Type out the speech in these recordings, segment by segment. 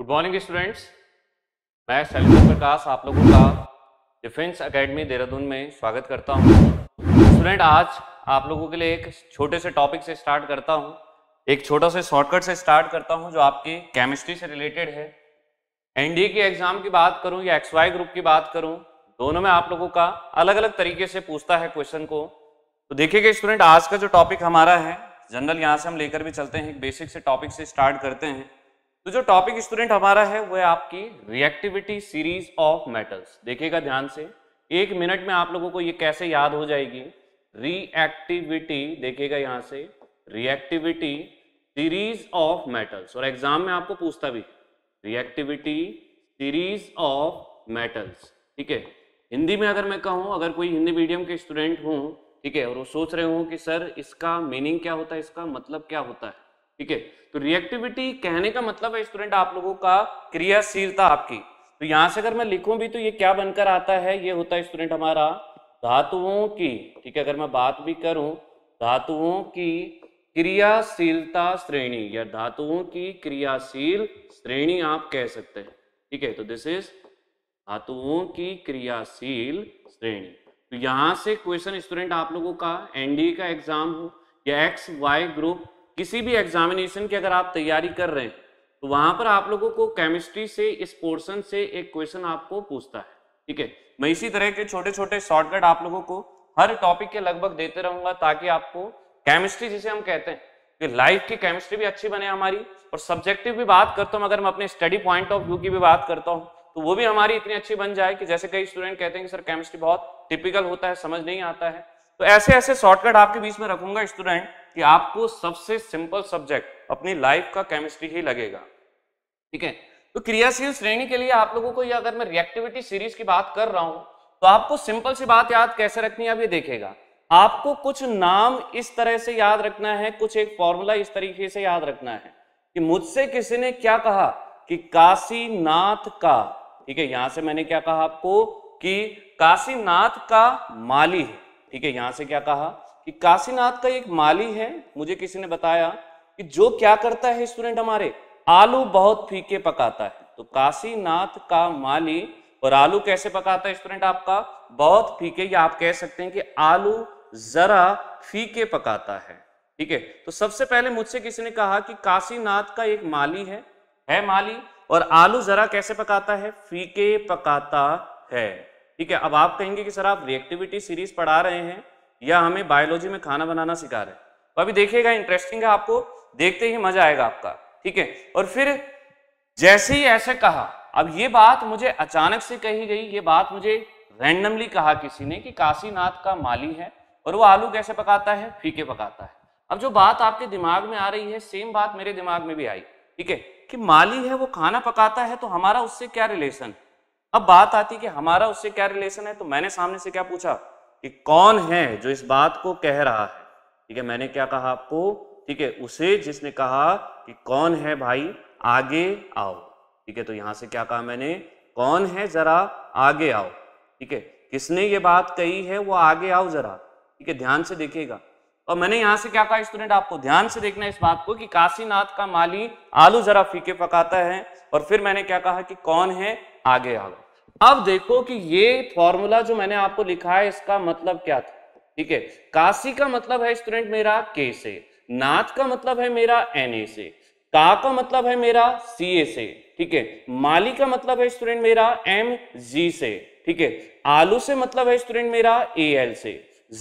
good morning students मैं शैलेंद्र प्रकाश आप लोगों का डिफेंस एकेडमी देहरादून में स्वागत करता हूं स्टूडेंट आज आप लोगों के लिए एक छोटे से टॉपिक से स्टार्ट करता हूं एक छोटा से शॉर्टकट से स्टार्ट करता हूं जो आपकी केमिस्ट्री से रिलेटेड है एनडीए के एग्जाम की बात करूँ या एक्सवाई ग्रुप की बात करूँ दोनों में आप लोगों का अलग अलग तरीके से पूछता है क्वेश्चन को तो देखिएगा स्टूडेंट आज का जो टॉपिक हमारा है जनरल यहाँ से हम लेकर भी चलते हैं एक बेसिक से टॉपिक से स्टार्ट करते हैं तो जो टॉपिक स्टूडेंट हमारा है वो है आपकी रिएक्टिविटी सीरीज ऑफ मेटल्स देखिएगा ध्यान से एक मिनट में आप लोगों को ये कैसे याद हो जाएगी रिएक्टिविटी देखिएगा यहां से रिएक्टिविटी सीरीज ऑफ मेटल्स और एग्जाम में आपको पूछता भी रिएक्टिविटी सीरीज ऑफ मेटल्स ठीक है हिंदी में अगर मैं कहूँ अगर कोई हिंदी मीडियम के स्टूडेंट हूँ ठीक है और वो सोच रहे हूँ कि सर इसका मीनिंग क्या होता है इसका मतलब क्या होता है ठीक है तो रिएक्टिविटी कहने का मतलब है स्टूडेंट आप लोगों का क्रियाशीलता आपकी तो यहां से अगर मैं लिखूं भी तो ये क्या बनकर आता है ये होता है स्टूडेंट हमारा धातुओं की ठीक है अगर मैं बात भी करूं धातुओं की क्रियाशीलता श्रेणी या धातुओं की क्रियाशील श्रेणी आप कह सकते हैं ठीक है तो दिस इज धातुओं की क्रियाशील श्रेणी तो यहां से क्वेश्चन स्टूडेंट आप लोगों का एनडीए का एग्जाम हो या एक्स वाई ग्रुप किसी भी एग्जामिनेशन की अगर आप तैयारी कर रहे हैं तो वहां पर आप लोगों को केमिस्ट्री से इस पोर्शन से एक क्वेश्चन आपको पूछता है ठीक है मैं इसी तरह के छोटे छोटे शॉर्टकट आप लोगों को हर टॉपिक के लगभग देते रहूंगा ताकि आपको केमिस्ट्री जिसे हम कहते हैं कि लाइफ की केमिस्ट्री भी अच्छी बने हमारी और सब्जेक्टिव भी बात करता हूँ अगर मैं अपने स्टडी पॉइंट ऑफ व्यू की भी बात करता हूँ तो वो भी हमारी इतनी अच्छी बन जाए कि जैसे कई स्टूडेंट कहते हैं कि सर केमिस्ट्री बहुत टिपिकल होता है समझ नहीं आता है तो ऐसे ऐसे शॉर्टकट आपके बीच में रखूंगा स्टूडेंट कि आपको सबसे सिंपल सब्जेक्ट अपनी लाइफ का केमिस्ट्री ही लगेगा ठीक है तो क्रियाशील श्रेणी के लिए आप लोगों को ये अगर मैं रिएक्टिविटी सीरीज की बात कर रहा हूं तो आपको सिंपल सी बात याद कैसे रखनी है आप ये देखेगा आपको कुछ नाम इस तरह से याद रखना है कुछ एक फॉर्मूला इस तरीके से याद रखना है कि मुझसे किसी ने क्या कहा कि काशीनाथ का ठीक है यहां से मैंने क्या कहा आपको कि काशीनाथ का माली है ठीक है यहां से क्या कहा कि काशीनाथ का एक माली है मुझे किसी ने बताया कि जो क्या करता है स्टूडेंट हमारे आलू बहुत फीके पकाता है तो काशीनाथ का माली और आलू कैसे पकाता है स्टूडेंट आपका बहुत फीके या आप कह सकते हैं कि आलू जरा फीके पकाता है ठीक है तो सबसे पहले मुझसे किसी ने कहा कि काशीनाथ का एक माली है है माली और आलू जरा कैसे पकाता है फीके पकाता है ठीक है अब आप कहेंगे कि सर आप रिएक्टिविटी सीरीज पढ़ा रहे हैं या हमें बायोलॉजी में खाना बनाना सिखा रहे हैं तो अभी देखिएगा इंटरेस्टिंग है आपको देखते ही मजा आएगा आपका ठीक है और फिर जैसे ही ऐसे कहा अब ये बात मुझे अचानक से कही गई ये बात मुझे रैंडमली कहा किसी ने कि काशीनाथ का माली है और वो आलू कैसे पकाता है फीके पकाता है अब जो बात आपके दिमाग में आ रही है सेम बात मेरे दिमाग में भी आई ठीक है कि माली है वो खाना पकाता है तो हमारा उससे क्या रिलेशन अब बात आती कि हमारा उससे क्या रिलेशन है तो मैंने सामने से क्या पूछा कि कौन है जो इस बात को कह रहा है ठीक है मैंने क्या कहा आपको ठीक है उसे जिसने कहा कि कौन है भाई आगे आओ ठीक है तो यहां से क्या कहा मैंने कौन है जरा आगे आओ ठीक है किसने ये बात कही है वो आगे आओ जरा ठीक है ध्यान से देखिएगा और मैंने यहां से क्या कहा स्टूडेंट आपको ध्यान से देखना इस बात को कि काशीनाथ का माली आलू जरा फीके पकाता है और फिर मैंने क्या कहा कि कौन है आगे आओ अब देखो कि ये फॉर्मूला जो मैंने आपको लिखा है इसका मतलब क्या था ठीक है काशी का मतलब है स्टूडेंट मेरा के से नाथ का मतलब है मेरा एन ए से का का मतलब है मेरा सी ए से ठीक है माली का मतलब है स्टूडेंट मेरा एम जी से ठीक है आलू से मतलब है स्टूडेंट मेरा ए एल से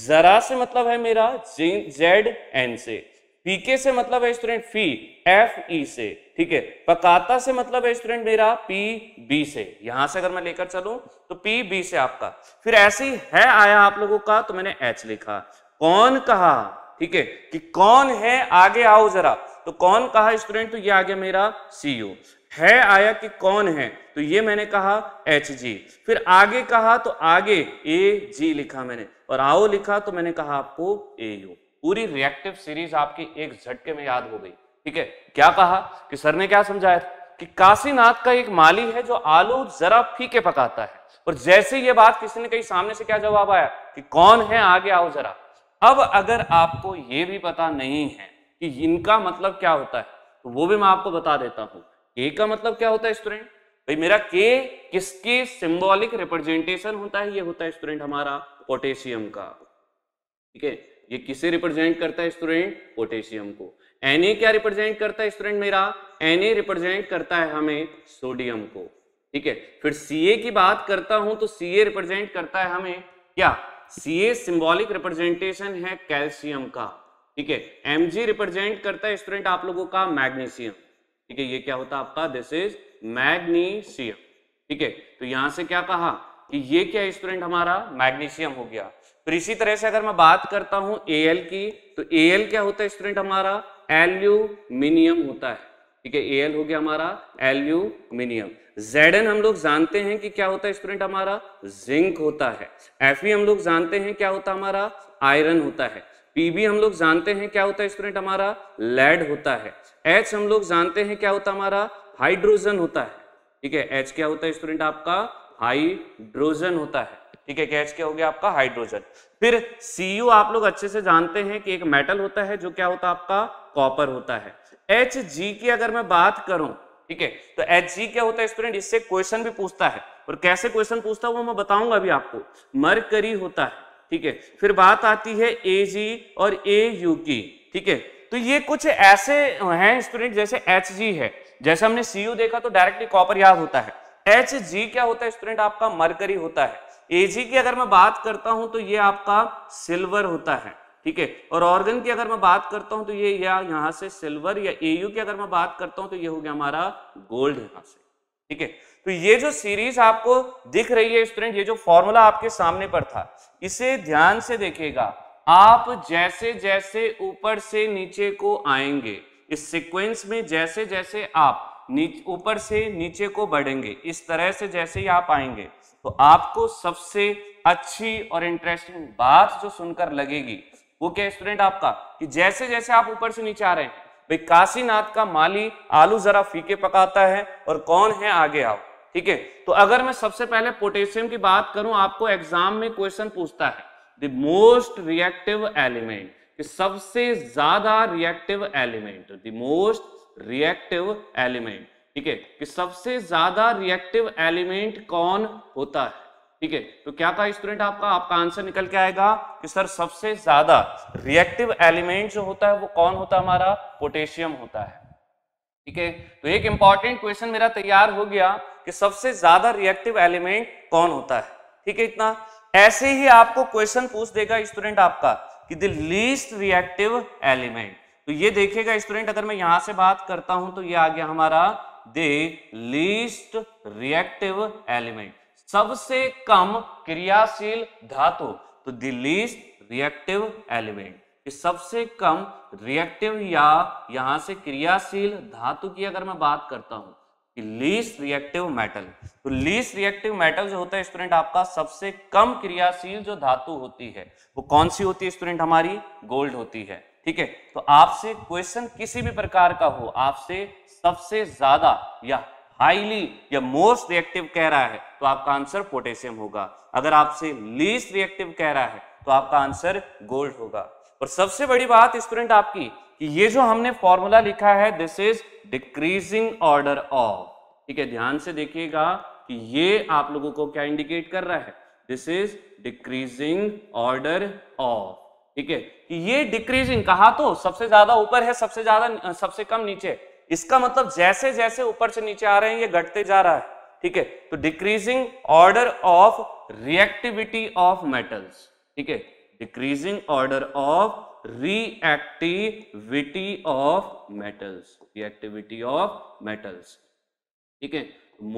जरा से मतलब है मेरा जेड एन से पीके से मतलब है स्टूडेंट फी एफ ई से ठीक है पकाता से मतलब है स्टूडेंट मेरा पी बी से यहां से अगर मैं लेकर चलू तो पी बी से आपका फिर ऐसे ही है आया आप लोगों का तो मैंने एच लिखा कौन कहा ठीक है कि कौन है आगे आओ जरा तो कौन कहा स्टूडेंट तो ये आ गया मेरा सी यू है आया कि कौन है तो ये मैंने कहा एच जी फिर आगे कहा तो आगे ए जी लिखा मैंने और आओ लिखा तो मैंने कहा आपको ए यू पूरी रिएक्टिव सीरीज आपकी एक झटके में याद हो गई ठीक है क्या कहा कि सर ने क्या समझाया था कि काशीनाथ का एक माली है जो आलू जरा फीके पकाता है और जैसे ये बात किसी ने कही सामने से क्या जवाब आया कि कौन है आगे आओ जरा अब अगर आपको ये भी पता नहीं है कि इनका मतलब क्या होता है तो वो भी मैं आपको बता देता हूं के का मतलब क्या होता है स्टूडेंट भाई मेरा के किसके सिंबॉलिक रिप्रेजेंटेशन होता है ये होता है स्टूडेंट हमारा पोटेशियम का ठीक है ये किसे रिप्रेजेंट करता है स्टूडेंट पोटेशियम को एन क्या रिप्रेजेंट करता है स्टूडेंट मेरा एन रिप्रेजेंट करता है हमें सोडियम को ठीक है फिर सी की बात करता हूं तो सी रिप्रेजेंट करता है हमें क्या Ca सिंबॉलिक रिप्रेजेंटेशन है कैल्शियम का ठीक है जी रिप्रेजेंट करता है स्टूडेंट आप लोगों का मैग्नीशियम ठीक है ये क्या होता है आपका दिस इज मैग्नीशियम ठीक है तो यहां से क्या कहा कि ये क्या स्टूडेंट हमारा मैग्नीशियम हो गया फिर इसी तरह से अगर मैं बात करता हूं एल की तो एल क्या होता है स्टूडेंट हमारा एल्यूमिनियम होता है ठीक है एल हो गया हमारा एल्यूमिनियम जेड एन हम लोग जानते हैं कि क्या होता है स्टूडेंट हमारा जिंक होता है एफ हम लोग जानते हैं क्या होता है हमारा आयरन होता है पीबी हम लोग जानते हैं क्या होता है स्टूडेंट हमारा लेड होता है एच हम लोग जानते हैं क्या होता है हमारा हाइड्रोजन होता है ठीक है एच क्या होता है स्टूडेंट आपका हाइड्रोजन होता है ठीक है गैस क्या हो गया आपका हाइड्रोजन फिर सीयू आप लोग अच्छे से जानते हैं कि एक मेटल होता है जो क्या होता है आपका कॉपर होता है एच जी की अगर मैं बात करूं ठीक है तो एच जी क्या होता है स्टूडेंट इससे क्वेश्चन भी पूछता है और कैसे क्वेश्चन पूछता है वो मैं बताऊंगा अभी आपको मरकरी होता है ठीक है फिर बात आती है ए जी और ए यू की ठीक है तो ये कुछ ऐसे हैं स्टूडेंट जैसे एच जी है जैसे हमने सी यू देखा तो डायरेक्टली कॉपर याद होता है एच जी क्या होता है स्टूडेंट आपका मरकरी होता है केजी की अगर मैं बात करता हूं तो ये आपका सिल्वर होता है ठीक है और ऑर्गन की अगर मैं बात करता हूं तो ये या यहां से सिल्वर या एयू की अगर मैं बात करता हूं तो ये हो गया हमारा गोल्ड यहां से ठीक है तो ये जो सीरीज आपको दिख रही है स्टूडेंट ये जो फॉर्मूला आपके सामने पर था इसे ध्यान से देखेगा आप जैसे जैसे ऊपर से नीचे को आएंगे इस सिक्वेंस में जैसे जैसे आप ऊपर से नीचे को बढ़ेंगे इस तरह से जैसे ही आप आएंगे तो आपको सबसे अच्छी और इंटरेस्टिंग बात जो सुनकर लगेगी वो क्या स्टूडेंट आपका कि जैसे जैसे आप ऊपर से नीचे आ रहे हैं भाई काशीनाथ का माली आलू जरा फीके पकाता है और कौन है आगे आओ ठीक है तो अगर मैं सबसे पहले पोटेशियम की बात करूं आपको एग्जाम में क्वेश्चन पूछता है द मोस्ट रिएक्टिव एलिमेंट कि सबसे ज्यादा reactive element the most reactive element ठीक है कि सबसे ज्यादा रिएक्टिव एलिमेंट कौन होता है ठीक है तो क्या कहा स्टूडेंट आपका आपका आंसर निकल के आएगा कि सर सबसे ज्यादा रिएक्टिव एलिमेंट जो होता है वो कौन होता है हमारा पोटेशियम होता है ठीक है तो एक इंपॉर्टेंट क्वेश्चन मेरा तैयार हो गया कि सबसे ज्यादा रिएक्टिव एलिमेंट कौन होता है ठीक है इतना ऐसे ही आपको क्वेश्चन पूछ देगा स्टूडेंट आपका कि द लीस्ट रिएक्टिव एलिमेंट तो ये देखेगा स्टूडेंट अगर मैं यहां से बात करता हूं तो ये आ गया हमारा द लीस्ट रिएक्टिव एलिमेंट सबसे कम क्रियाशील धातु तो द लीस्ट रिएक्टिव एलिमेंट कि सबसे कम रिएक्टिव या यहां से क्रियाशील धातु की अगर मैं बात करता हूं कि लीस्ट रिएक्टिव मेटल तो लीस्ट रिएक्टिव मेटल जो होता है स्टूडेंट आपका सबसे कम क्रियाशील जो धातु होती है वो कौन सी होती है स्टूडेंट हमारी गोल्ड होती है ठीक है तो आपसे क्वेश्चन किसी भी प्रकार का हो आपसे सबसे ज्यादा या हाईली या मोस्ट रिएक्टिव कह रहा है तो आपका आंसर पोटेशियम होगा अगर आपसे लीस्ट रिएक्टिव कह रहा है तो आपका आंसर गोल्ड होगा और सबसे बड़ी बात स्टूडेंट आपकी कि ये जो हमने फॉर्मूला लिखा है this is decreasing order of ठीक है ध्यान से देखिएगा कि ये आप लोगों को क्या इंडिकेट कर रहा है this is decreasing order of ठीक है ये डिक्रीजिंग कहा तो सबसे ज्यादा ऊपर है सबसे ज्यादा सबसे कम नीचे इसका मतलब जैसे जैसे ऊपर से नीचे आ रहे हैं ये घटते जा रहा है ठीक है तो decreasing order of reactivity of metals ठीक है decreasing order of reactivity of metals reactivity of metals ठीक है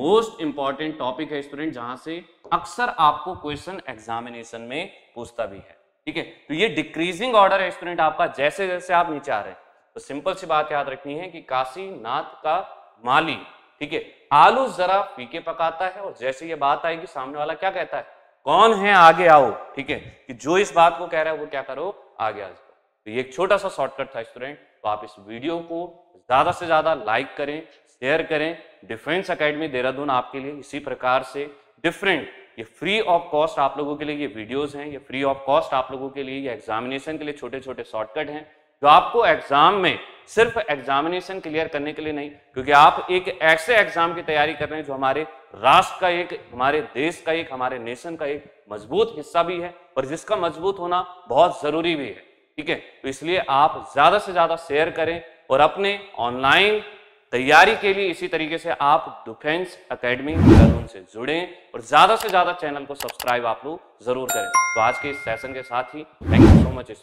मोस्ट इंपॉर्टेंट टॉपिक है स्टूडेंट जहां से अक्सर आपको क्वेश्चन एग्जामिनेशन में पूछता भी है ठीक है तो ये डिक्रीजिंग ऑर्डर है स्टूडेंट आपका जैसे जैसे आप नीचे आ रहे हैं तो सिंपल सी बात याद रखनी है कि काशीनाथ का माली ठीक है आलू जरा पीके पकाता है और जैसे ये बात आएगी सामने वाला क्या कहता है कौन है आगे आओ ठीक है कि जो इस बात को कह रहा है वो क्या करो आगे आ जाओ तो ये एक छोटा सा शॉर्टकट था स्टूडेंट तो आप इस वीडियो को ज्यादा से ज्यादा लाइक करें शेयर करें डिफेंस अकेडमी देहरादून आपके लिए इसी प्रकार से डिफरेंट ये फ्री ऑफ कॉस्ट आप लोगों के लिए ये वीडियोस हैं ये फ्री ऑफ कॉस्ट आप लोगों के लिए ये एग्जामिनेशन के लिए छोटे छोटे शॉर्टकट हैं जो आपको एग्जाम में सिर्फ एग्जामिनेशन क्लियर करने के लिए नहीं क्योंकि आप एक ऐसे एग्जाम की तैयारी कर रहे हैं जो हमारे राष्ट्र का एक हमारे देश का एक हमारे नेशन का एक मजबूत हिस्सा भी है और जिसका मजबूत होना बहुत जरूरी भी है ठीक है तो इसलिए आप ज्यादा से ज्यादा शेयर करें और अपने ऑनलाइन तैयारी के लिए इसी तरीके से आप डिफेंस अकेडमी देहरादून से जुड़ें और ज़्यादा से ज़्यादा चैनल को सब्सक्राइब आप लोग ज़रूर करें तो आज के सेशन के साथ ही थैंक यू सो मच